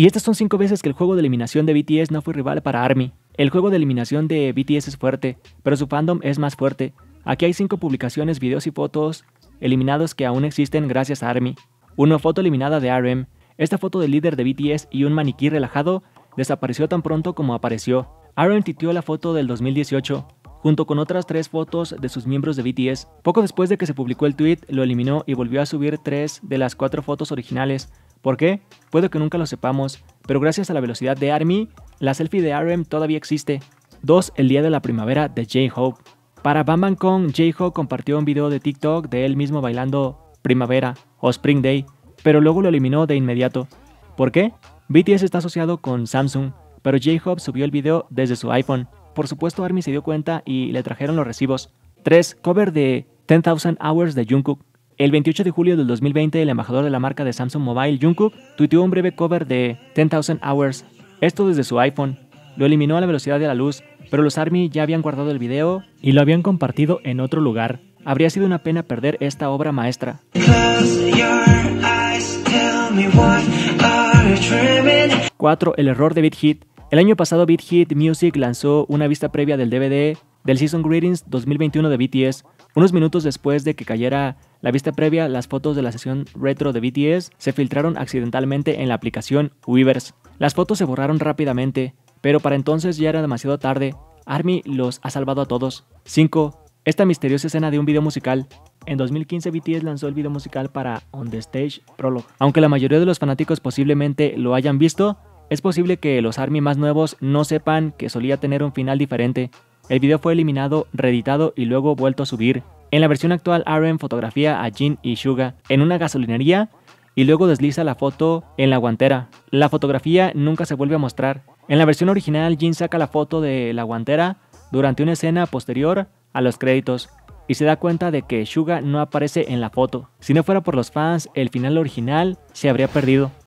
Y estas son cinco veces que el juego de eliminación de BTS no fue rival para ARMY. El juego de eliminación de BTS es fuerte, pero su fandom es más fuerte. Aquí hay cinco publicaciones, videos y fotos eliminados que aún existen gracias a ARMY. Una foto eliminada de RM, esta foto del líder de BTS y un maniquí relajado desapareció tan pronto como apareció. RM titió la foto del 2018, junto con otras tres fotos de sus miembros de BTS. Poco después de que se publicó el tweet, lo eliminó y volvió a subir tres de las cuatro fotos originales, ¿Por qué? Puede que nunca lo sepamos, pero gracias a la velocidad de Army, la selfie de RM todavía existe. 2. El día de la primavera de J-Hope. Para Bam Kong, J-Hope compartió un video de TikTok de él mismo bailando Primavera o Spring Day, pero luego lo eliminó de inmediato. ¿Por qué? BTS está asociado con Samsung, pero J-Hope subió el video desde su iPhone. Por supuesto, Army se dio cuenta y le trajeron los recibos. 3. Cover de 10,000 Hours de Jungkook. El 28 de julio del 2020, el embajador de la marca de Samsung Mobile, Jungkook, tuiteó un breve cover de 10,000 Hours, esto desde su iPhone. Lo eliminó a la velocidad de la luz, pero los ARMY ya habían guardado el video y lo habían compartido en otro lugar. Habría sido una pena perder esta obra maestra. 4. El error de BitHit. El año pasado BitHit Music lanzó una vista previa del DVD del Season Greetings 2021 de BTS, unos minutos después de que cayera la vista previa, las fotos de la sesión retro de BTS se filtraron accidentalmente en la aplicación Weavers. Las fotos se borraron rápidamente, pero para entonces ya era demasiado tarde. Army los ha salvado a todos. 5. Esta misteriosa escena de un video musical. En 2015 BTS lanzó el video musical para On the Stage Prologue. Aunque la mayoría de los fanáticos posiblemente lo hayan visto, es posible que los ARMY más nuevos no sepan que solía tener un final diferente. El video fue eliminado, reeditado y luego vuelto a subir. En la versión actual, Aaron fotografía a Jin y Suga en una gasolinería y luego desliza la foto en la guantera. La fotografía nunca se vuelve a mostrar. En la versión original, Jin saca la foto de la guantera durante una escena posterior a los créditos y se da cuenta de que Suga no aparece en la foto. Si no fuera por los fans, el final original se habría perdido.